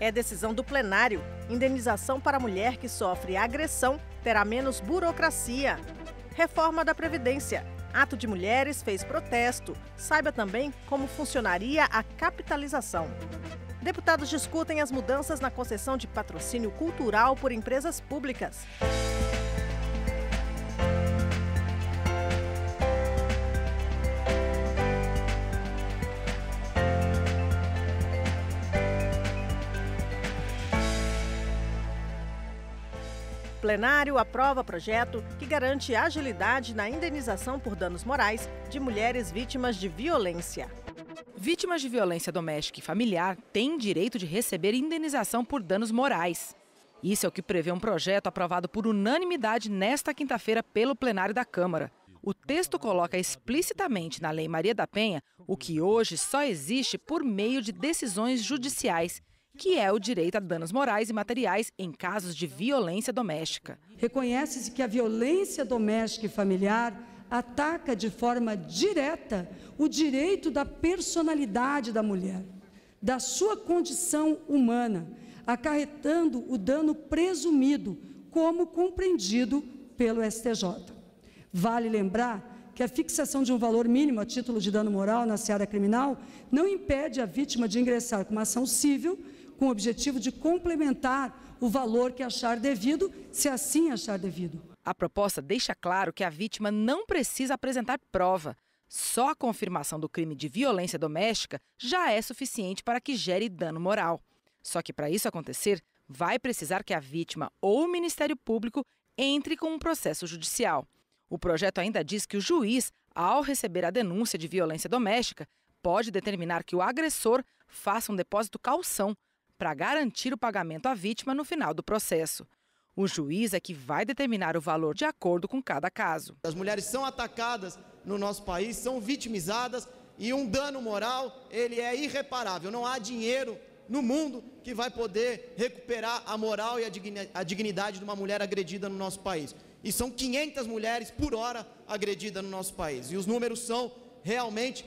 É decisão do plenário. Indenização para mulher que sofre agressão terá menos burocracia. Reforma da Previdência. Ato de Mulheres fez protesto. Saiba também como funcionaria a capitalização. Deputados discutem as mudanças na concessão de patrocínio cultural por empresas públicas. plenário aprova projeto que garante agilidade na indenização por danos morais de mulheres vítimas de violência. Vítimas de violência doméstica e familiar têm direito de receber indenização por danos morais. Isso é o que prevê um projeto aprovado por unanimidade nesta quinta-feira pelo plenário da Câmara. O texto coloca explicitamente na Lei Maria da Penha o que hoje só existe por meio de decisões judiciais que é o direito a danos morais e materiais em casos de violência doméstica. Reconhece-se que a violência doméstica e familiar ataca de forma direta o direito da personalidade da mulher, da sua condição humana, acarretando o dano presumido, como compreendido pelo STJ. Vale lembrar que a fixação de um valor mínimo a título de dano moral na seara criminal não impede a vítima de ingressar com uma ação civil com o objetivo de complementar o valor que achar devido, se assim achar devido. A proposta deixa claro que a vítima não precisa apresentar prova. Só a confirmação do crime de violência doméstica já é suficiente para que gere dano moral. Só que para isso acontecer, vai precisar que a vítima ou o Ministério Público entre com um processo judicial. O projeto ainda diz que o juiz, ao receber a denúncia de violência doméstica, pode determinar que o agressor faça um depósito calção para garantir o pagamento à vítima no final do processo. O juiz é que vai determinar o valor de acordo com cada caso. As mulheres são atacadas no nosso país, são vitimizadas e um dano moral, ele é irreparável. Não há dinheiro no mundo que vai poder recuperar a moral e a dignidade de uma mulher agredida no nosso país. E são 500 mulheres por hora agredidas no nosso país. E os números são realmente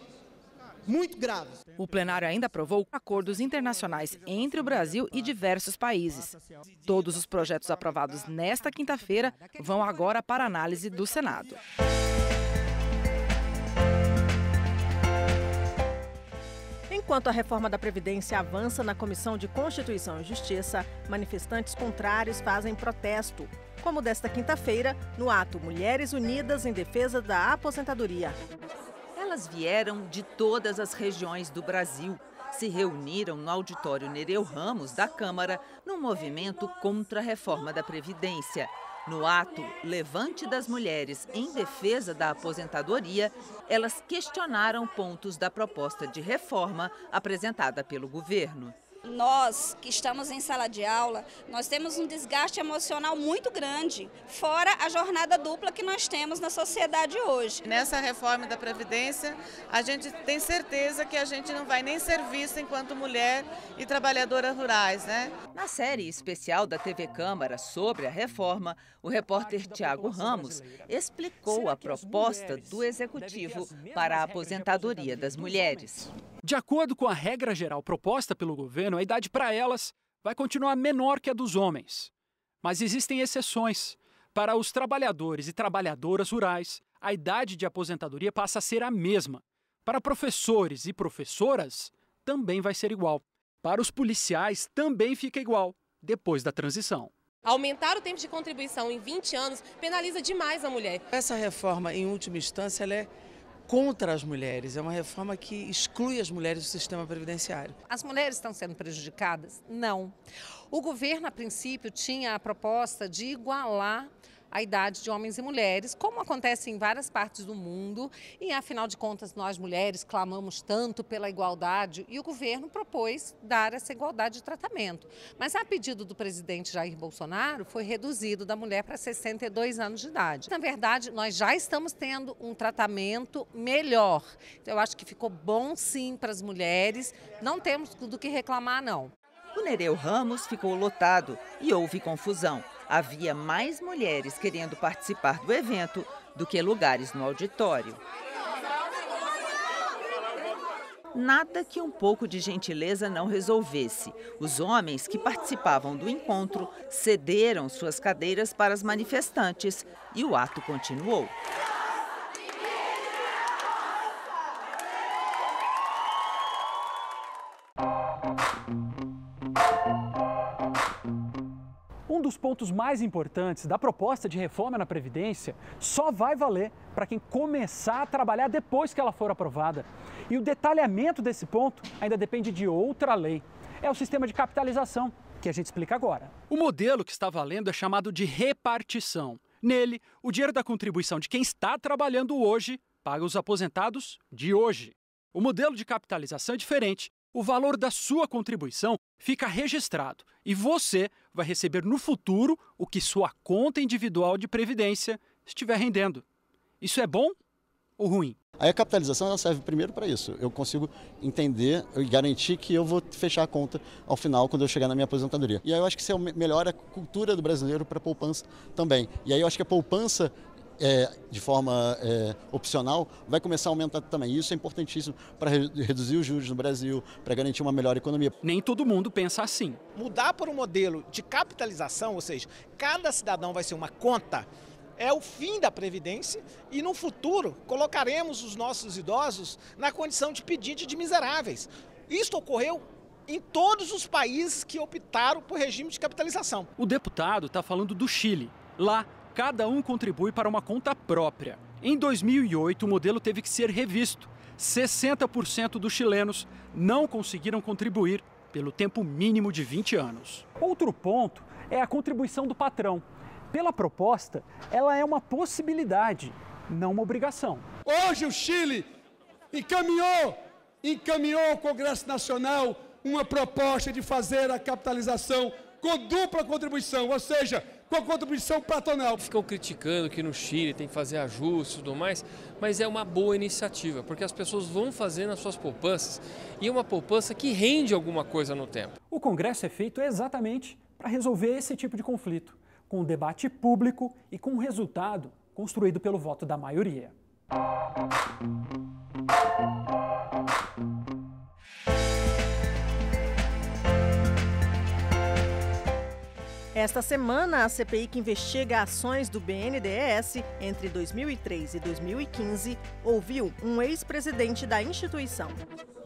muito graves. O plenário ainda aprovou acordos internacionais entre o Brasil e diversos países. Todos os projetos aprovados nesta quinta-feira vão agora para análise do Senado. Enquanto a reforma da Previdência avança na Comissão de Constituição e Justiça, manifestantes contrários fazem protesto, como desta quinta-feira, no ato Mulheres Unidas em Defesa da Aposentadoria. Elas vieram de todas as regiões do Brasil. Se reuniram no auditório Nereu Ramos da Câmara no movimento contra a reforma da Previdência. No ato Levante das Mulheres em Defesa da Aposentadoria, elas questionaram pontos da proposta de reforma apresentada pelo governo nós que estamos em sala de aula, nós temos um desgaste emocional muito grande, fora a jornada dupla que nós temos na sociedade hoje. Nessa reforma da Previdência, a gente tem certeza que a gente não vai nem ser vista enquanto mulher e trabalhadora rurais, né? Na série especial da TV Câmara sobre a reforma, o repórter Tiago Ramos explicou a proposta do Executivo para a aposentadoria das mulheres. De acordo com a regra geral proposta pelo governo, a idade para elas vai continuar menor que a dos homens. Mas existem exceções. Para os trabalhadores e trabalhadoras rurais, a idade de aposentadoria passa a ser a mesma. Para professores e professoras, também vai ser igual. Para os policiais, também fica igual, depois da transição. Aumentar o tempo de contribuição em 20 anos penaliza demais a mulher. Essa reforma, em última instância, ela é contra as mulheres, é uma reforma que exclui as mulheres do sistema previdenciário. As mulheres estão sendo prejudicadas? Não. O governo, a princípio, tinha a proposta de igualar a idade de homens e mulheres, como acontece em várias partes do mundo. E afinal de contas, nós mulheres clamamos tanto pela igualdade e o governo propôs dar essa igualdade de tratamento. Mas a pedido do presidente Jair Bolsonaro, foi reduzido da mulher para 62 anos de idade. Na verdade, nós já estamos tendo um tratamento melhor. eu acho que ficou bom sim para as mulheres. Não temos do que reclamar, não. O Nereu Ramos ficou lotado e houve confusão havia mais mulheres querendo participar do evento do que lugares no auditório. Nada que um pouco de gentileza não resolvesse. Os homens que participavam do encontro cederam suas cadeiras para as manifestantes e o ato continuou. dos pontos mais importantes da proposta de reforma na Previdência só vai valer para quem começar a trabalhar depois que ela for aprovada. E o detalhamento desse ponto ainda depende de outra lei. É o sistema de capitalização, que a gente explica agora. O modelo que está valendo é chamado de repartição. Nele, o dinheiro da contribuição de quem está trabalhando hoje paga os aposentados de hoje. O modelo de capitalização é diferente o valor da sua contribuição fica registrado e você vai receber no futuro o que sua conta individual de previdência estiver rendendo. Isso é bom ou ruim? Aí a capitalização ela serve primeiro para isso. Eu consigo entender e garantir que eu vou fechar a conta ao final quando eu chegar na minha aposentadoria. E aí eu acho que isso é melhora a cultura do brasileiro para poupança também. E aí eu acho que a poupança é, de forma é, opcional, vai começar a aumentar também. Isso é importantíssimo para re reduzir os juros no Brasil, para garantir uma melhor economia. Nem todo mundo pensa assim. Mudar para um modelo de capitalização, ou seja, cada cidadão vai ser uma conta, é o fim da Previdência e no futuro colocaremos os nossos idosos na condição de pedinte de miseráveis. Isto ocorreu em todos os países que optaram por regime de capitalização. O deputado está falando do Chile. Lá, Cada um contribui para uma conta própria. Em 2008, o modelo teve que ser revisto. 60% dos chilenos não conseguiram contribuir pelo tempo mínimo de 20 anos. Outro ponto é a contribuição do patrão. Pela proposta, ela é uma possibilidade, não uma obrigação. Hoje o Chile encaminhou, encaminhou ao Congresso Nacional uma proposta de fazer a capitalização com dupla contribuição, ou seja, com a contribuição patronal. Ficam criticando que no Chile tem que fazer ajustes e tudo mais, mas é uma boa iniciativa, porque as pessoas vão fazer nas suas poupanças e é uma poupança que rende alguma coisa no tempo. O Congresso é feito exatamente para resolver esse tipo de conflito, com o um debate público e com um resultado construído pelo voto da maioria. Esta semana, a CPI que investiga ações do BNDES entre 2003 e 2015 ouviu um ex-presidente da instituição.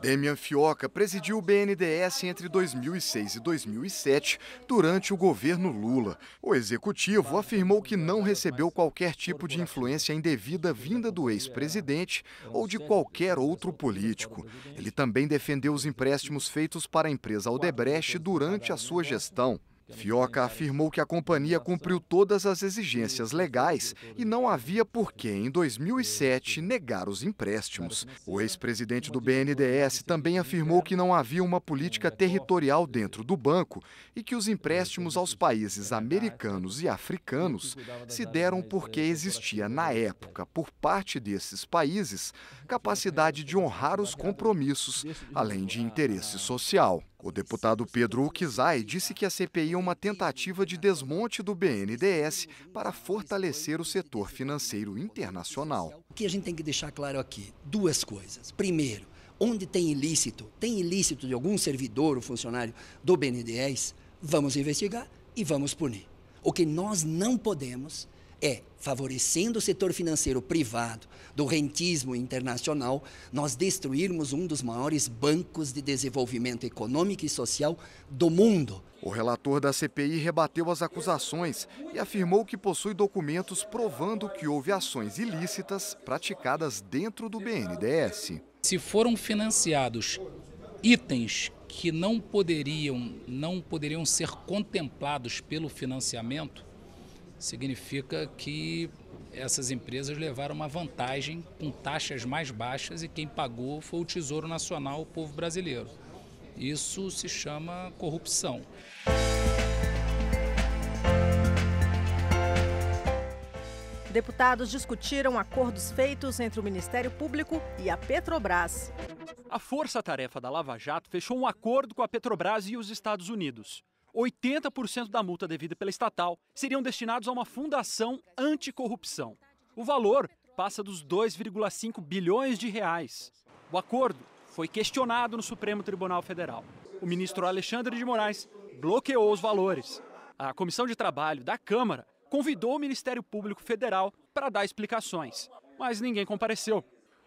Demian Fioca presidiu o BNDES entre 2006 e 2007, durante o governo Lula. O executivo afirmou que não recebeu qualquer tipo de influência indevida vinda do ex-presidente ou de qualquer outro político. Ele também defendeu os empréstimos feitos para a empresa Aldebrecht durante a sua gestão. Fioca afirmou que a companhia cumpriu todas as exigências legais e não havia por que, em 2007, negar os empréstimos. Assim, o ex-presidente do BNDES também afirmou que não havia uma política é territorial dentro do banco e que os empréstimos aos países americanos e africanos se deram porque eh, existia, na né? época, por parte desses países, capacidade de honrar os compromissos, além de interesse social. O deputado Pedro Uquizai disse que a CPI é uma tentativa de desmonte do BNDES para fortalecer o setor financeiro internacional. O que a gente tem que deixar claro aqui? Duas coisas. Primeiro, onde tem ilícito, tem ilícito de algum servidor ou funcionário do BNDES, vamos investigar e vamos punir. O que nós não podemos é favorecendo o setor financeiro privado do rentismo internacional, nós destruirmos um dos maiores bancos de desenvolvimento econômico e social do mundo. O relator da CPI rebateu as acusações e afirmou que possui documentos provando que houve ações ilícitas praticadas dentro do BNDES. Se foram financiados itens que não poderiam, não poderiam ser contemplados pelo financiamento, significa que essas empresas levaram uma vantagem com taxas mais baixas e quem pagou foi o Tesouro Nacional, o povo brasileiro. Isso se chama corrupção. Deputados discutiram acordos feitos entre o Ministério Público e a Petrobras. A força-tarefa da Lava Jato fechou um acordo com a Petrobras e os Estados Unidos. 80% da multa devida pela estatal seriam destinados a uma fundação anticorrupção. O valor passa dos 2,5 bilhões de reais. O acordo foi questionado no Supremo Tribunal Federal. O ministro Alexandre de Moraes bloqueou os valores. A Comissão de Trabalho da Câmara convidou o Ministério Público Federal para dar explicações, mas ninguém compareceu.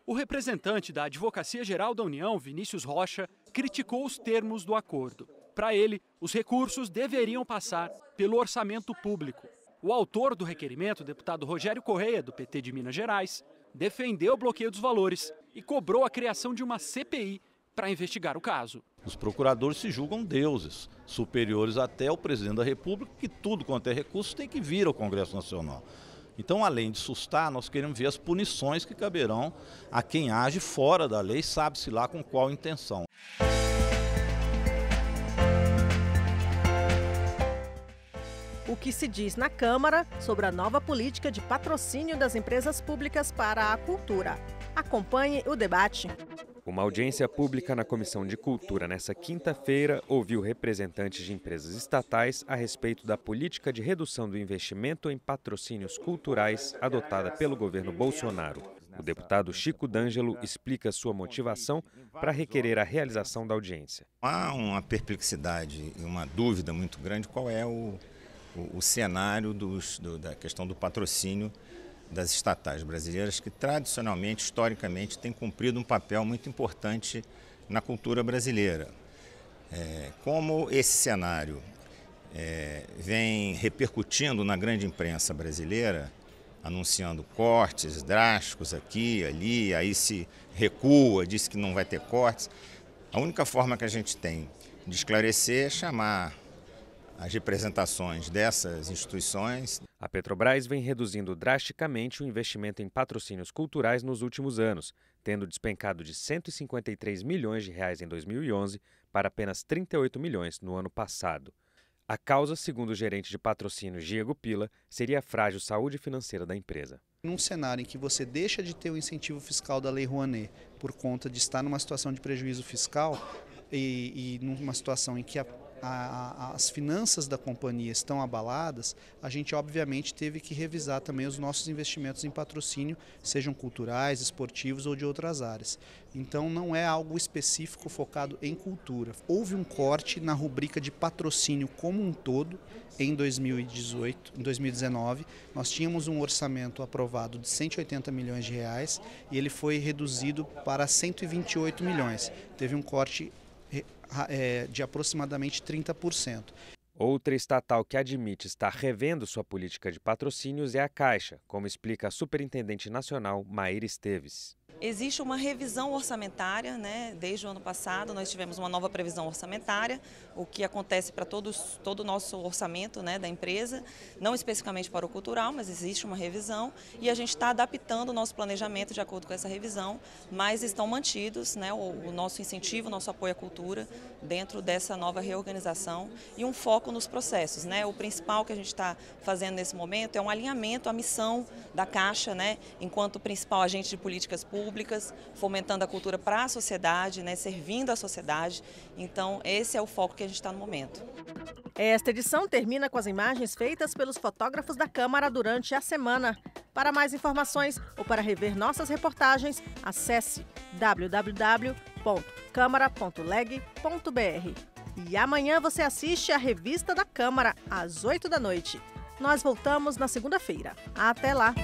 O representante da Advocacia Geral da União, Vinícius Rocha, criticou os termos do acordo. Para ele, os recursos deveriam passar pelo orçamento público. O autor do requerimento, deputado Rogério Correia, do PT de Minas Gerais, defendeu o bloqueio dos valores e cobrou a criação de uma CPI para investigar o caso. Os procuradores se julgam deuses, superiores até ao presidente da República, que tudo quanto é recurso tem que vir ao Congresso Nacional. Então, além de sustar, nós queremos ver as punições que caberão a quem age fora da lei, sabe-se lá com qual intenção. que se diz na Câmara sobre a nova política de patrocínio das empresas públicas para a cultura. Acompanhe o debate. Uma audiência pública na Comissão de Cultura nesta quinta-feira ouviu representantes de empresas estatais a respeito da política de redução do investimento em patrocínios culturais adotada pelo governo Bolsonaro. O deputado Chico D'Angelo explica sua motivação para requerer a realização da audiência. Há uma perplexidade e uma dúvida muito grande qual é o, o, o cenário dos, do, da questão do patrocínio das estatais brasileiras, que tradicionalmente, historicamente, tem cumprido um papel muito importante na cultura brasileira. É, como esse cenário é, vem repercutindo na grande imprensa brasileira, anunciando cortes drásticos aqui, ali, aí se recua, diz que não vai ter cortes, a única forma que a gente tem de esclarecer é chamar as representações dessas instituições. A Petrobras vem reduzindo drasticamente o investimento em patrocínios culturais nos últimos anos, tendo despencado de 153 milhões de reais em 2011 para apenas 38 milhões no ano passado. A causa, segundo o gerente de patrocínio Diego Pila, seria a frágil saúde financeira da empresa. Num cenário em que você deixa de ter o incentivo fiscal da Lei Rouanet por conta de estar numa situação de prejuízo fiscal e, e numa situação em que a a, a, as finanças da companhia estão abaladas, a gente obviamente teve que revisar também os nossos investimentos em patrocínio, sejam culturais, esportivos ou de outras áreas. Então não é algo específico focado em cultura. Houve um corte na rubrica de patrocínio como um todo em 2018, em 2019. Nós tínhamos um orçamento aprovado de 180 milhões de reais e ele foi reduzido para 128 milhões. Teve um corte é, de aproximadamente 30%. Outra estatal que admite estar revendo sua política de patrocínios é a Caixa, como explica a Superintendente Nacional Maíra Esteves. Existe uma revisão orçamentária, né? desde o ano passado nós tivemos uma nova previsão orçamentária, o que acontece para todos, todo o nosso orçamento né, da empresa, não especificamente para o cultural, mas existe uma revisão e a gente está adaptando o nosso planejamento de acordo com essa revisão, mas estão mantidos né, o, o nosso incentivo, o nosso apoio à cultura dentro dessa nova reorganização e um foco nos processos. Né? O principal que a gente está fazendo nesse momento é um alinhamento à missão da Caixa, né, enquanto principal agente de políticas públicas públicas, fomentando a cultura para a sociedade, né, servindo a sociedade. Então, esse é o foco que a gente está no momento. Esta edição termina com as imagens feitas pelos fotógrafos da Câmara durante a semana. Para mais informações ou para rever nossas reportagens, acesse www.câmara.leg.br. E amanhã você assiste a revista da Câmara às 8 da noite. Nós voltamos na segunda-feira. Até lá!